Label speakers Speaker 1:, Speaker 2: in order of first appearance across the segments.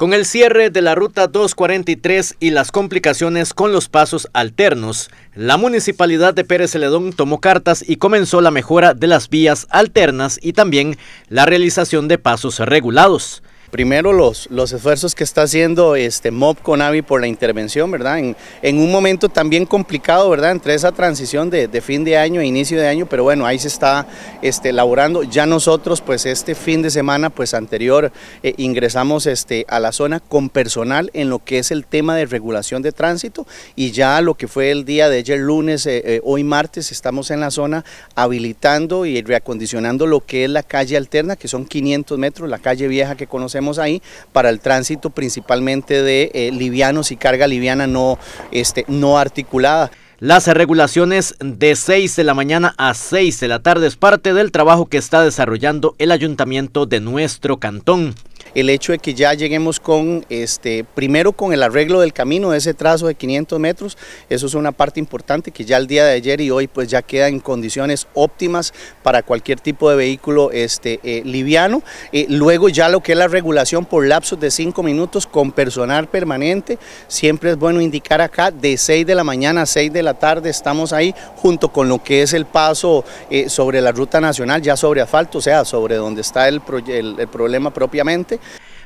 Speaker 1: Con el cierre de la ruta 243 y las complicaciones con los pasos alternos, la municipalidad de Pérez Celedón tomó cartas y comenzó la mejora de las vías alternas y también la realización de pasos regulados primero los, los
Speaker 2: esfuerzos que está haciendo este MOB Conavi por la intervención, ¿verdad? En, un momento también complicado, ¿verdad? Entre esa transición de, fin de año e inicio de año, pero bueno, ahí se está este, elaborando. Ya nosotros, pues este fin de semana, pues anterior, eh, ingresamos este, a la zona con personal en lo que es el tema de regulación de tránsito y ya lo que fue el día de ayer lunes, eh, eh, hoy martes, estamos en la zona habilitando y reacondicionando lo que es la calle alterna, que son 500 metros, la calle vieja que conocemos ahí para el
Speaker 1: tránsito principalmente de eh, livianos y carga liviana no, este, no articulada. Las regulaciones de 6 de la mañana a 6 de la tarde es parte del trabajo que está desarrollando el ayuntamiento de nuestro cantón el hecho de que ya lleguemos
Speaker 2: con, este, primero con el arreglo del camino ese trazo de 500 metros, eso es una parte importante que ya el día de ayer y hoy pues ya queda en condiciones óptimas para cualquier tipo de vehículo este, eh, liviano. Eh, luego ya lo que es la regulación por lapsos de 5 minutos con personal permanente, siempre es bueno indicar acá de 6 de la mañana a 6 de la tarde estamos ahí junto con lo que es el paso eh, sobre la ruta nacional, ya
Speaker 1: sobre asfalto, o sea, sobre donde está el problema propiamente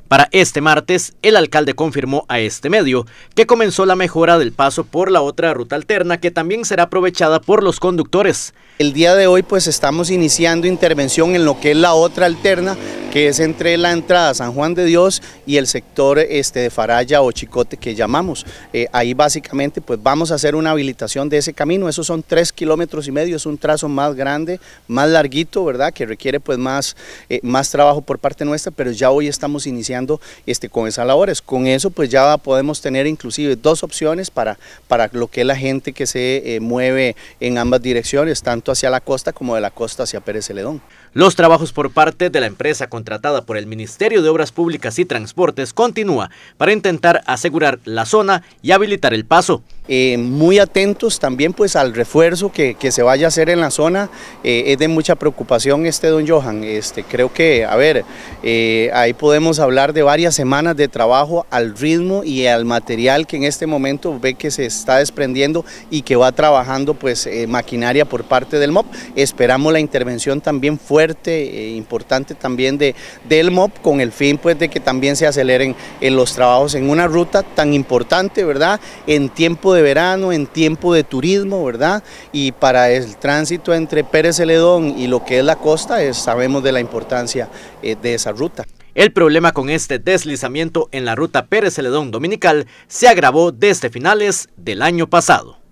Speaker 1: para este martes, el alcalde confirmó a este medio que comenzó la mejora del paso por la otra ruta alterna que también será aprovechada por los conductores. El día de hoy pues estamos iniciando
Speaker 2: intervención en lo que es la otra alterna que es entre la entrada San Juan de Dios y el sector este, de Faraya o Chicote que llamamos. Eh, ahí básicamente pues vamos a hacer una habilitación de ese camino, esos son tres kilómetros y medio, es un trazo más grande, más larguito, ¿verdad? Que requiere pues más, eh, más trabajo por parte nuestra, pero ya hoy estamos iniciando este, con esas labores. Con eso pues ya podemos tener inclusive dos opciones para, para lo que es la gente que se eh, mueve en ambas direcciones, tanto hacia la costa como de la costa hacia Pérez Celedón.
Speaker 1: Los trabajos por parte de la empresa tratada por el Ministerio de Obras Públicas y Transportes continúa para intentar asegurar la zona y habilitar el paso. Eh, muy
Speaker 2: atentos también pues al refuerzo que, se vaya a hacer en la zona, eh, es de mucha preocupación este don Johan, este, creo que, a ver, eh, ahí podemos hablar de varias semanas de trabajo al ritmo y al material que en este momento ve que se está desprendiendo y que va trabajando pues maquinaria por parte del MOP, esperamos la intervención también fuerte, e importante también de, del MOP con el fin pues de que también se aceleren los trabajos en una ruta tan importante, ¿verdad? En tiempo de verano, en tiempo de turismo, ¿verdad? Y para el tránsito entre Pérez Celedón y lo que es la costa,
Speaker 1: sabemos de la importancia eh, de esa ruta. El problema con este deslizamiento en la ruta Pérez Celedón Dominical se agravó desde finales del año pasado.